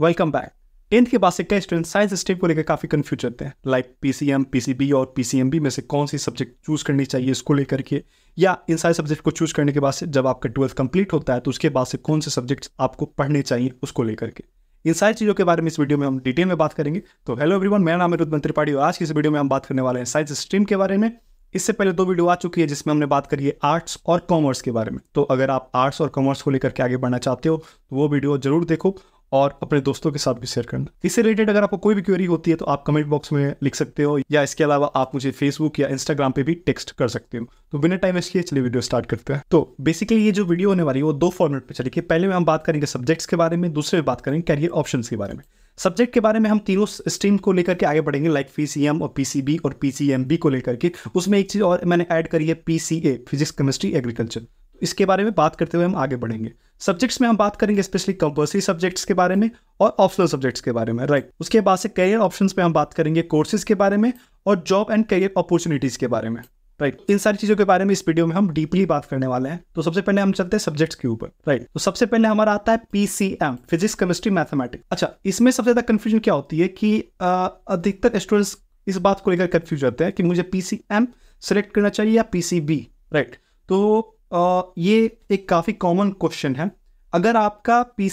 Welcome back tenth के बाद क्या स्टूडेंट साइंस स्ट्रीम को लेकर काफ़ी कन्फ्यूज रहते हैं लाइक पीसीएम पीसीबी और पीसीएमबी में से कौन सी सब्जेक्ट चूज़ करनी चाहिए इसको लेकर के या इन सारे सब्जेक्ट को चूज़ करने के बाद से जब आपका ट्वेल्थ कंप्लीट होता है तो उसके बाद से कौन से सब्जेक्ट आपको पढ़ने चाहिए उसको लेकर के इन सारी चीज़ों के बारे में इस वीडियो में हम डिटेल में बात करेंगे तो हेलो एवरीवन मेरा नाम है रुद्मन त्रिपाठी और आज की इस वीडियो में हम बात करने वाले हैं साइंस स्ट्रीम के बारे में इससे पहले दो वीडियो आ चुकी है जिसमें हमने बात करी है आर्ट्स और कॉमर्स के बारे में तो अगर आप आर्ट्स और कॉमर्स को लेकर के आगे बढ़ना चाहते हो तो वो वीडियो जरूर देखो और अपने दोस्तों के साथ भी शेयर करना इससे रिलेटेड अगर आपको कोई भी क्वेरी होती है तो आप कमेंट बॉक्स में लिख सकते हो या इसके अलावा आप मुझे फेसबुक या इंस्टाग्राम पे भी टेक्स्ट कर सकते हो तो बिना टाइम वेस्ट किए चलिए वीडियो स्टार्ट करते हैं तो बेसिकली ये जो वीडियो होने वाली है वो दो फॉर्मेट पर चलेगी पहले में हम बात करेंगे सब्जेक्ट्स के बारे में दूसरे में बात करेंगे कैरियर ऑप्शन के बारे में सब्जेक्ट के बारे में हम तीनों स्ट्रीम को लेकर के आगे बढ़ेंगे लाइक पीसीएम और पीसीबी और पीसीएमबी को लेकर के उसमें एक चीज़ और मैंने ऐड करी है पीसीए फिजिक्स केमिस्ट्री एग्रीकल्चर इसके बारे में बात करते हुए हम आगे बढ़ेंगे सब्जेक्ट्स में हम बात करेंगे स्पेशली कंपल्सरी सब्जेक्ट्स के बारे में और ऑप्शनल सब्जेक्ट्स के बारे में राइट right. उसके बाद से करियर ऑप्शंस पे हम बात करेंगे कोर्सेज के बारे में और जॉब एंड करियर अपॉर्चुनिटीज़ के बारे में राइट right. इन सारी चीज़ों के बारे में इस वीडियो में हम डीपली बात करने वाले हैं तो सबसे पहले हम चलते हैं सब्जेक्ट्स के ऊपर राइट right. तो सबसे पहले हमारा आता है पीसीएम फिजिक्स केमिस्ट्री मैथमेटिक्स अच्छा इसमें सबसे ज़्यादा कन्फ्यूजन क्या होती है कि अधिकतर स्टूडेंट्स इस बात को लेकर कन्फ्यूज होते हैं कि मुझे पीसीएम सेलेक्ट करना चाहिए या पीसीबी राइट बी राइट तो ये एक काफ़ी कॉमन क्वेश्चन है अगर आपका पी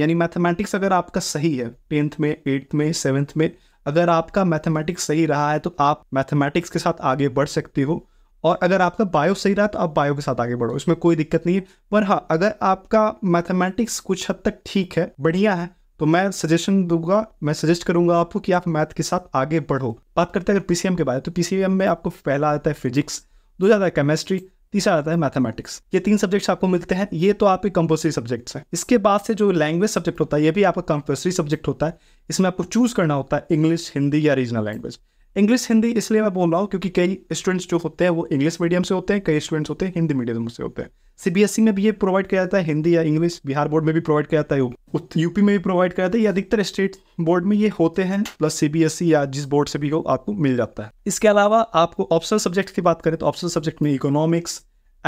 यानी मैथमेटिक्स अगर आपका सही है टेंथ में एट्थ में सेवन्थ में अगर आपका मैथमेटिक्स सही रहा है तो आप मैथमेटिक्स के साथ आगे बढ़ सकते हो और अगर आपका बायो सही रहा तो आप बायो के साथ आगे बढ़ो इसमें कोई दिक्कत नहीं है पर हाँ अगर आपका मैथमेटिक्स कुछ हद तक ठीक है बढ़िया है तो मैं सजेशन दूंगा मैं सजेस्ट करूंगा आपको कि आप मैथ के साथ आगे बढ़ो बात करते हैं अगर पीसीएम के बारे में तो पीसीएम में आपको पहला आता है फिजिक्स दूसरा आता है केमिस्ट्री तीसरा आता है मैथमेटिक्स ये तीन सब्जेक्ट्स आपको मिलते हैं ये तो आपके कंपल्सरी सब्जेक्ट्स हैं इसके बाद से जो लैंग्वेज सब्जेक्ट होता है ये भी आपका कंपल्सरी सब्जेक्ट होता है इसमें आपको चूज करना होता है इंग्लिश हिंदी या रीजनल लैंग्वेज इंग्लिश हिंदी इसलिए मैं बोल रहा हूँ क्योंकि कई स्टूडेंट्स जो होते हैं वो इंग्लिश मीडियम से होते हैं कई स्टूडेंट्स होते हैं हिंदी मीडियम से होते हैं सीबीएसई e में भी ये प्रोवाइड किया जाता है हिंदी या इंग्लिश बिहार बोर्ड में भी प्रोवाइड किया जाता है यूपी में भी प्रोवाइड किया जाता है या अधिकतर स्टेट बोर्ड में ये होते हैं प्लस सीबीएसई e या जिस बोर्ड से भी हो आपको मिल जाता है इसके अलावा आपको ऑप्शनल सब्जेक्ट की बात करें तो ऑप्शनल सब्जेक्ट में economics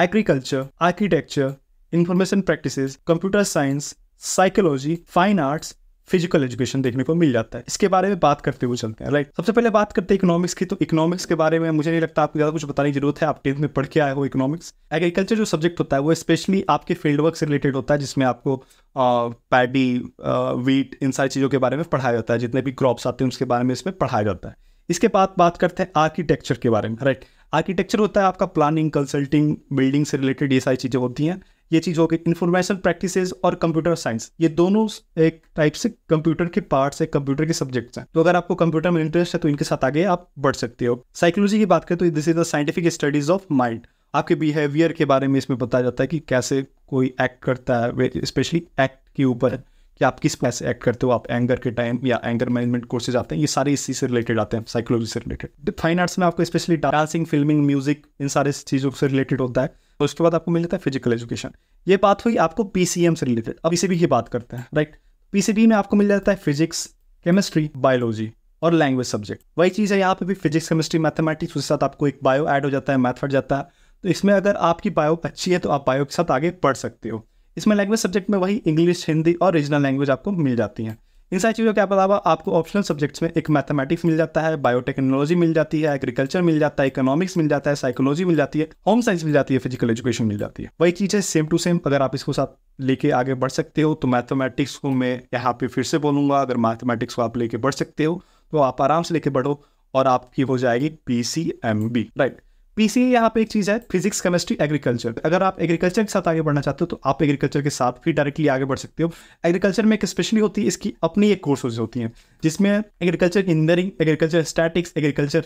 agriculture architecture information practice computer science psychology fine arts physical education देखने को मिल जाता है इसके बारे में बात करते हुए चलते हैं राइट सबसे पहले बात करते हैं इकोनॉमिक्स की तो इकोनॉमिक्स के बारे में मुझे नहीं लगता आपको ज़्यादा कुछ बताने की जरूरत है आप टेंथ में पढ़ के आए हो इकोनॉमिक्स एग्रीकल्चर जो सब्जेक्ट होता है वो स्पेशली आपके फील्ड वर्क से रिलेटेड होता है जिसमें आपको पैडी वीट इन सारी चीज़ों के बारे में पढ़ाया जाता है जितने भी क्रॉप्स आते हैं उसके बारे में इसमें पढ़ाया जाता है इसके बाद बात करते हैं आर्किटेक्चर के बारे में राइट आर्किटेक्चर होता है आपका प्लानिंग कंसल्टिंग बिल्डिंग से रिलेटेड ये सारी चीज़ें होती हैं ये चीज़ हो गई इन्फॉर्मेशन प्रैक्टिस और कंप्यूटर साइंस ये दोनों एक टाइप से कंप्यूटर के पार्ट्स है कंप्यूटर के सब्जेक्ट हैं तो अगर आपको कंप्यूटर में इंटरेस्ट है तो इनके साथ आगे आप बढ़ सकते हो साइकोलॉजी की बात करें तो this is the scientific studies of mind आपके बिहेवियर के बारे में इसमें बताया जाता है कि कैसे कोई एक्ट करता है स्पेशली एक्ट के ऊपर कि आप किस पैसे एक्ट करते हो आप एंगर के टाइम या एंगर मैनेजमेंट कोर्सेज आते हैं ये सारे इसी से रिलेटेड आते हैं साइकोलॉजी से रिलेटेड फाइन आर्ट्स में आपको स्पेशली डांसिंग फिल्मिंग म्यूजिक इन सारे चीज़ों से रिलेटेड होता है तो उसके बाद आपको मिल जाता है फिजिकल एजुकेशन ये बात हुई आपको पी से रिलेटेड अब पी की बात करते हैं राइट पी में आपको मिल जाता है फिजिक्स केमिस्ट्री बायोलॉजी और लैंग्वेज सब्जेक्ट वही चीज़ है यहाँ पे भी फिजिक्स केमिस्ट्री मैथमेटिक्स उसके साथ आपको एक बायो ऐड हो जाता है मैथ फट जाता है तो इसमें अगर आपकी बायो अच्छी है तो आप बायो के साथ आगे पढ़ सकते हो इसमें लैंग्वेज सब्जेक्ट में वही इंग्लिश हिंदी और रीजनल लैंग्वेज आपको मिल जाती हैं इन सारी चीज़ों के अलावा आपको ऑप्शनल सब्जेक्ट्स में एक मैथमेटिक्स मिल जाता है बायोटेक्नोलॉजी मिल जाती है एग्रीकल्चर मिल जाता है इकोनॉमिक्स मिल जाता है साइकोलॉजी मिल जाती है होम साइंस मिल जाती है फिजिकल एजुकेशन मिल जाती है वही चीज़ है सेम टू सेम अगर आप इसको साथ लेके आगे बढ़ सकते हो तो मैथमेटिक्स को मैं यहाँ पे फिर से बोलूँगा अगर मैथमेटिक्स को आप लेके बढ़ सकते हो तो आप आराम से लेके बढ़ो और आपकी हो जाएगी P C M B right PCA यहाँ पे एक चीज़ है फिजिक्स केमिस्ट्री एग्रीकल्चर अगर आप एग्रीकल्चर के साथ आगे बढ़ना चाहते हो तो आप एग्रीकल्चर के साथ भी डायरेक्टली आगे बढ़ सकते हो एग्रीकल्चर में एक स्पेशली होती है इसकी अपनी एक कोर्सेज होती हैं जिसमें agriculture engineering agriculture statics agriculture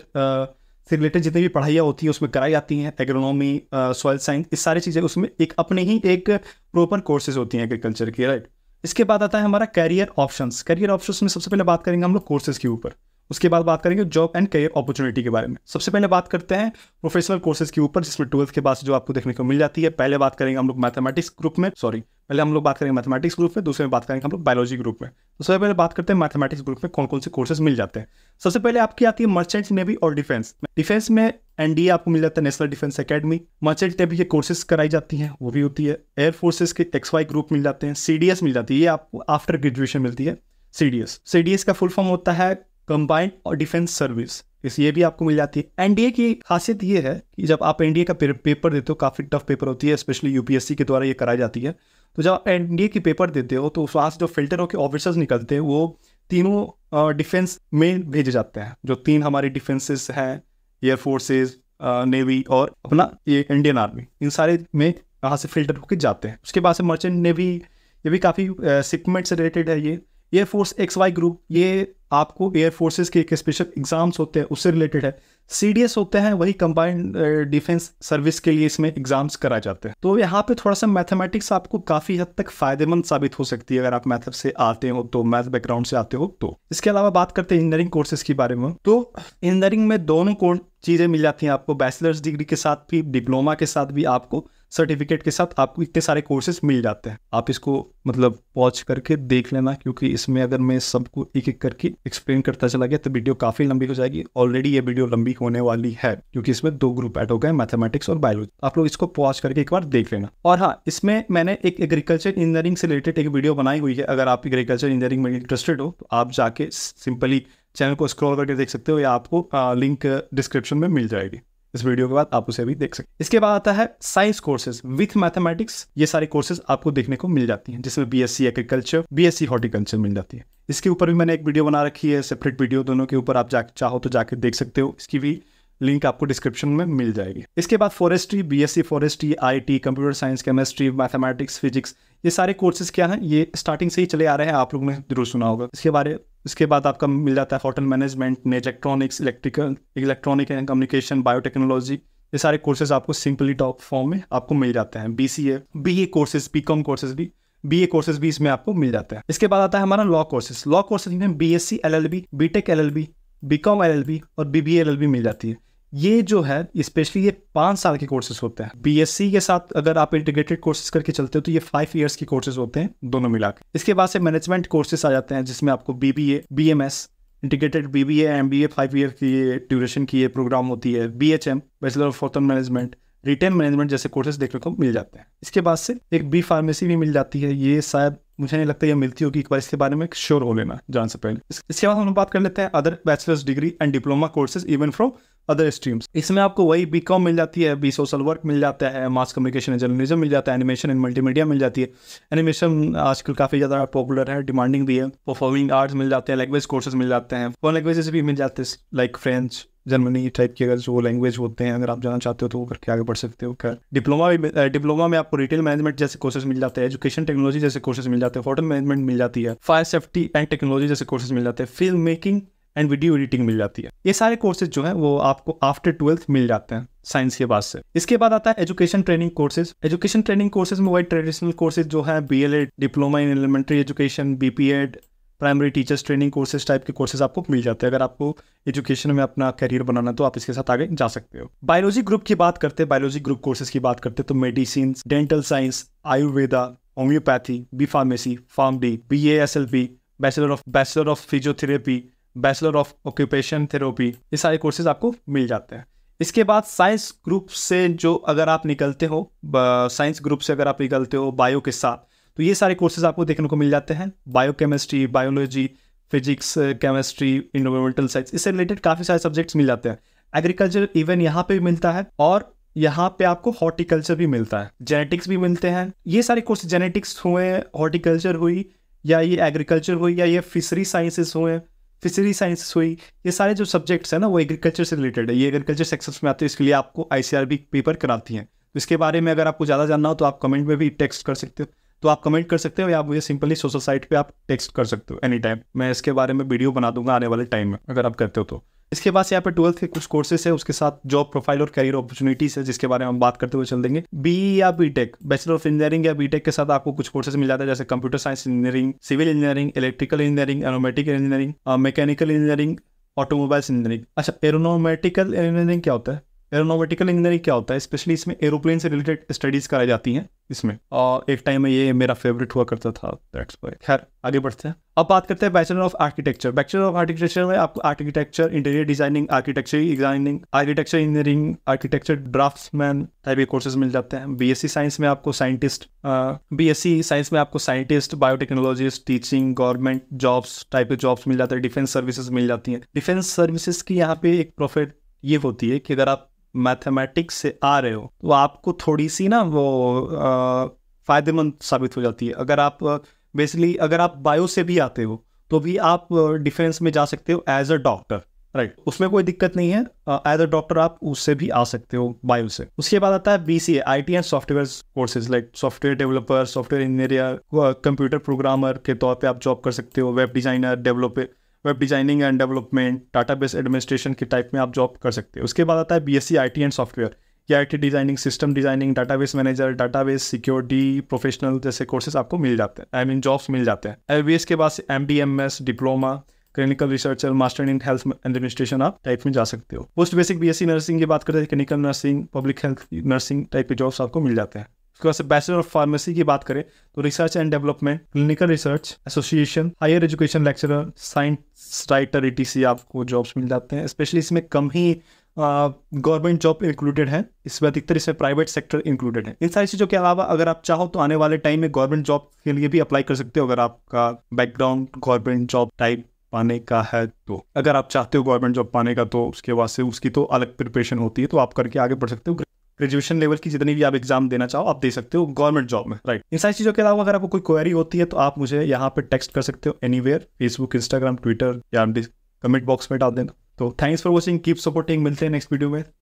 से रिलेटेड जितनी भी पढ़ाइयाँ होती हैं उसमें कराई जाती हैं एग्रोनॉमी सॉयल साइंस इस सारी चीज़ें उसमें एक अपने ही एक प्रॉपर कोर्सेज होती हैं एग्रीकल्चर की राइट इसके बाद आता है हमारा करियर ऑप्शंस कैरियर ऑप्शंस में सबसे पहले बात करेंगे हम लोग कोर्सेज के ऊपर उसके बाद बात करेंगे जॉब एंड करियर अपॉर्चुनिटी के बारे में सबसे पहले बात करते हैं प्रोफेशनल कोर्सेज के ऊपर जिसमें ट्वेल्थ के बाद जो आपको देखने को मिल जाती है पहले बात करेंगे हम लोग मैथमेटिक्स ग्रुप में सॉरी पहले हम लोग बात करेंगे मैथमेटिक्स ग्रुप में दूसरे में बात करेंगे हम लोग बायोलॉजी ग्रुप में तो सबसे पहले बात करते हैं मैथमेटिक्स ग्रुप में कौन कौन से कोर्सेज मिल जाते हैं सबसे पहले आपकी आती है मर्चेंट नेवी और डिफेंस डिफेंस में एनडीए आपको मिल जाता है national defence academy merchant navy के कोर्सेज कराई जाती हैं वो भी होती है एयर फोर्सेज के एक्स वाई ग्रुप मिल जाते हैं सीडीएस मिल जाती है ये आपको आफ्टर ग्रेजुएशन मिलती है सीडीएस सीडीएस का फुल फॉर्म होता है कंबाइंड और डिफेंस सर्विस इस ये भी आपको मिल जाती है एनडीए की खासियत ये है कि जब आप एनडीए का पेपर देते हो काफ़ी टफ पेपर होती है स्पेशली यूपीएससी के द्वारा ये कराई जाती है तो जब आप एनडीए की पेपर देते हो तो उस वहाँ से जो फिल्टर होकर ऑफिसर्स निकलते हैं वो तीनों डिफेंस में भेजे जाते हैं जो तीन हमारे डिफेंसेस हैं एयर फोर्सेज नेवी और अपना ये इंडियन आर्मी इन सारे में वहाँ से फिल्टर होकर जाते हैं उसके बाद से मर्चेंट नेवी ये भी काफ़ी शिपमेंट से रिलेटेड है ये एयरफोर्स एक्स वाई ग्रुप ये आपको एयरफोर्सेज के एक स्पेशल एग्जाम्स होते हैं उससे रिलेटेड है सीडीएस होते हैं वही कंबाइंड डिफेंस सर्विस के लिए इसमें एग्जाम्स कराए जाते हैं तो यहाँ पे थोड़ा सा मैथमेटिक्स आपको काफ़ी हद तक फायदेमंद साबित हो सकती है अगर आप मैथ से आते हो तो मैथ बैकग्राउंड से आते हो तो इसके अलावा बात करते हैं इंजीनियरिंग कोर्सेज के बारे में तो इंजीनियरिंग में दोनों कोर्स चीज़ें मिल जाती हैं आपको बैचलर्स डिग्री के साथ भी डिप्लोमा के साथ भी आपको सर्टिफिकेट के साथ आपको इतने सारे कोर्सेज मिल जाते हैं आप इसको मतलब वॉच करके देख लेना क्योंकि इसमें अगर मैं सबको एक एक करके एक्सप्लेन करता चला गया तो वीडियो काफ़ी लंबी हो जाएगी ऑलरेडी ये वीडियो लंबी होने वाली है क्योंकि इसमें दो ग्रुप ऐड हो गए मैथमेटिक्स और बायोलॉजी आप लोग इसको वॉच करके एक बार देख लेना और हाँ इसमें मैंने एक एग्रीकल्चर इंजीनियरिंग से रिलेटेड एक वीडियो बनाई हुई है अगर आप एग्रीकल्चर इंजीनियरिंग में इंटरेस्टेड हो तो आप जाके सिंपली चैनल को स्क्रॉल करके देख सकते हो या आपको लिंक हाँ, डिस्क्रिप्शन में मिल जाएगी इस वीडियो के बाद आप उसे भी देख सकते हैं इसके बाद आता है साइंस कोर्सेज विथ मैथमेटिक्स ये सारे कोर्सेज आपको देखने को मिल जाती हैं जिसमें बीएससी एग्रीकल्चर बीएससी हॉर्टिकल्चर मिल जाती है इसके ऊपर भी मैंने एक वीडियो बना रखी है सेपरेट वीडियो दोनों के ऊपर आप जा चाहो तो जाकर देख सकते हो इसकी भी लिंक आपको डिस्क्रिप्शन में मिल जाएगी इसके बाद forestry BSc forestry IT computer science chemistry mathematics physics ये सारे कोर्सेज क्या हैं ये स्टार्टिंग से ही चले आ रहे हैं आप लोगों ने जरूर सुना होगा इसके बारे इसके बाद आपका मिल जाता है होटल मैनेजमेंट में electronics electrical electronic and communication biotechnology ये सारे कोर्सेज आपको सिंपली टॉप फॉर्म में आपको मिल जाते हैं B C A B A courses B com courses भी बी ए कोर्सेज भी इसमें आपको मिल जाते हैं इसके बाद आता है हमारा लॉ कोर्सेज लॉ कोर्सेज में B S C L L B B tech L L B B com L L B और B B L L B मिल जाती है ये जो है स्पेशली ये पांच साल के कोर्सेज होते हैं बीएससी के साथ अगर आप इंटीग्रेटेड कोर्सेज करके चलते हो तो ये फाइव ईयर्स के कोर्सेज होते हैं दोनों मिलाकर इसके बाद से मैनेजमेंट कोर्सेज आ जाते हैं जिसमें आपको BBA BMS integrated B B M B A five year की ड्यूरेशन की ये प्रोग्राम होती है B H M bachelor of hotel management retail management जैसे कोर्सेज देखने को मिल जाते हैं इसके बाद से एक बी फार्मेसी भी मिल जाती है ये शायद मुझे नहीं लगता ये मिलती होगी एक बार इसके बारे में श्योर हो लेना जान से पहले इसके बाद हम बात कर लेते हैं other bachelors degree and diploma courses even from other streams इसमें आपको वही बी कॉम मिल जाती है बी सोशल वर्क मिल जाता है मास कम्युनिकेशन एंड जर्नलिज्म मिल जाता है एनिमेशन एंड मल्टीमीडिया मिल जाती है एनिमेशन आजकल काफ़ी ज़्यादा पॉपुलर है डिमांडिंग भी है परफॉर्मिंग आर्ट्स मिल जाते हैं लैंग्वेज कोर्सेज मिल जाते हैं फॉरन लैंग्वेजेस भी मिल जाते हैं लाइक फ्रेंच जर्मनी टाइप के अगर जो लैंग्वेज होते हैं अगर आप जाना चाहते हो तो वो करके आगे बढ़ सकते हो क्या डिप्लोमा भी डिप्लोमा में आपको रिटेल मैनेजमेंट जैसे कोर्सेज मिल जाते हैं एजुकेशन टेक्नोलॉजी जैसे कोर्सेज मिल जाते हैं होटल मैनेजमेंट मिल जाती है फायर सेफ्टी एंड टेक्नोलॉजी जैसे कोर्सेज मिल जाते हैं film making and video editing मिल जाती है ये सारे कोर्सेज जो है वो आपको आफ्टर ट्वेल्थ मिल जाते हैं साइंस के बाद से इसके बाद आता है education training courses education training courses में वही ट्रेडिशनल कोर्सेज जो है B L ed diploma in elementary education B P ed primary teachers training courses type के कोर्सेज आपको मिल जाते हैं अगर आपको एजुकेशन में अपना करियर बनाना तो आप इसके साथ आगे जा सकते हो बायोलॉजी ग्रुप की बात करते हैं बायोलॉजी ग्रुप कोर्सेज की बात करते हैं तो medicine dental science Ayurveda homeopathy B pharmacy pharm D B A S L P bachelor of bachelor of physiotherapy bachelor of occupation therapy ये सारे कोर्सेज आपको मिल जाते हैं इसके बाद साइंस ग्रुप से जो अगर आप निकलते हो साइंस ग्रुप से अगर आप निकलते हो बायो के साथ तो ये सारे कोर्सेज आपको देखने को मिल जाते हैं biochemistry biology physics chemistry environmental science इससे रिलेटेड काफ़ी सारे सब्जेक्ट्स मिल जाते हैं एग्रीकल्चर इवन यहाँ पे भी मिलता है और यहाँ पे आपको हॉर्टिकल्चर भी मिलता है जेनेटिक्स भी मिलते हैं ये सारे कोर्स जेनेटिक्स हुए हॉर्टिकल्चर हुई या ये एग्रीकल्चर हुई या ये फिशरी साइंसेस हुए फिशरी साइंसेस हुई ये सारे जो सब्जेक्ट्स हैं ना वो एग्रीकल्चर से रिलेटेड है ये एग्रीकल्चर सेक्शन में आते हैं इसके लिए आपको आई पेपर कराती हैं तो इसके बारे में अगर आपको ज़्यादा जानना हो तो आप कमेंट में भी टेक्स्ट कर सकते हो तो आप कमेंट कर सकते हो या आप मुझे सिंपली सोशल साइट पे आप टेक्स्ट कर सकते हो एनी टाइम मैं इसके बारे में वीडियो बना दूंगा आने वाले टाइम में अगर आप करते हो तो इसके बाद यहाँ पे ट्वेल्थ के कुछ कोर्सेस है उसके साथ जॉब प्रोफाइल और करियर अपॉर्चुनिटीज है जिसके बारे में हम बात करते हुए चल देंगे बी या B tech bachelor of engineering या बी टेक के साथ आपको कुछ कोर्सेस मिल जाता है जैसे computer science engineering civil engineering electrical engineering aromatic engineering mechanical engineering automobiles engineering अच्छा एरोनोमेटिकल इंजीनियरिंग क्या होता है एरोनोटिकल इंजीनियरिंग क्या होता है स्पेशली इसमें एरोप्लेन से रिलेटेड स्टडीज कराई जाती हैं इसमें और एक टाइम में ये मेरा फेवरेट हुआ करता था दैट्स खैर आगे बढ़ते हैं अब बात करते हैं bachelor of architecture bachelor of architecture में आपको architecture interior designing architecture designing architecture engineering architecture draftsman type के कोर्सेज मिल जाते हैं बीएससी साइंस में आपको साइंटिस्ट बीएससी साइंस में आपको scientist biotechnologist teaching government jobs type के जॉब्स मिल जाते हैं डिफेंस सर्विसेज मिल जाती हैं डिफेंस सर्विसेज की यहाँ पे एक प्रॉफिट ये होती है कि अगर आप मैथमेटिक्स से आ रहे हो तो आपको थोड़ी सी ना वो फ़ायदेमंद साबित हो जाती है अगर आप बेसिकली अगर आप बायो से भी आते हो तो भी आप डिफेंस में जा सकते हो एज अ डॉक्टर राइट उसमें कोई दिक्कत नहीं है एज अ डॉक्टर आप उससे भी आ सकते हो बायो से उसके बाद आता है B C I T and software courses like software developer software engineer computer programmer के तौर पे आप जॉब कर सकते हो web designer developer web designing and development data base administration के टाइप में आप जॉब कर सकते हैं उसके बाद आता है B S C I T and software या I T designing system designing data base manager data base security professional जैसे कोर्सेज आपको मिल जाते हैं आई मीन जॉब्स मिल जाते हैं एल बी एस के बाद M D M S diploma clinical researcher master in health administration आप टाइप में जा सकते हो post basic B S C nursing की बात करें clinical nursing public health nursing type के जॉब्स आपको मिल जाते हैं उसके बाद बैचलर ऑफ फार्मेसी की बात करें तो research and development clinical research association higher education lecturer science writer ई आपको जॉब्स मिल जाते हैं स्पेशली इसमें कम ही गवर्नमेंट जॉब इंक्लूडेड है इसमें अधिकतर इसमें प्राइवेट सेक्टर इंक्लूडेड है इन सारी चीज़ों के अलावा अगर आप चाहो तो आने वाले टाइम में गवर्नमेंट जॉब के लिए भी अप्लाई कर सकते हो अगर आपका बैकग्राउंड गवर्नमेंट जॉब टाइप पाने का है तो अगर आप चाहते हो गवर्नमेंट जॉब पाने का तो उसके वास्ते उसकी तो अलग प्रिपरेशन होती है तो आप करके आगे बढ़ सकते हो ग्रेजुएशन लेवल की जितनी भी आप एग्जाम देना चाहो आप दे सकते हो गवर्नमेंट जॉब में राइट इन सारी चीज़ों के अलावा अगर आपको कोई क्वेरी होती है तो आप मुझे यहाँ पर टेक्स्ट कर सकते हो anywhere Facebook Instagram Twitter या कमेंट बॉक्स में डाल देना तो thanks for watching keep supporting मिलते हैं नेक्स्ट वीडियो में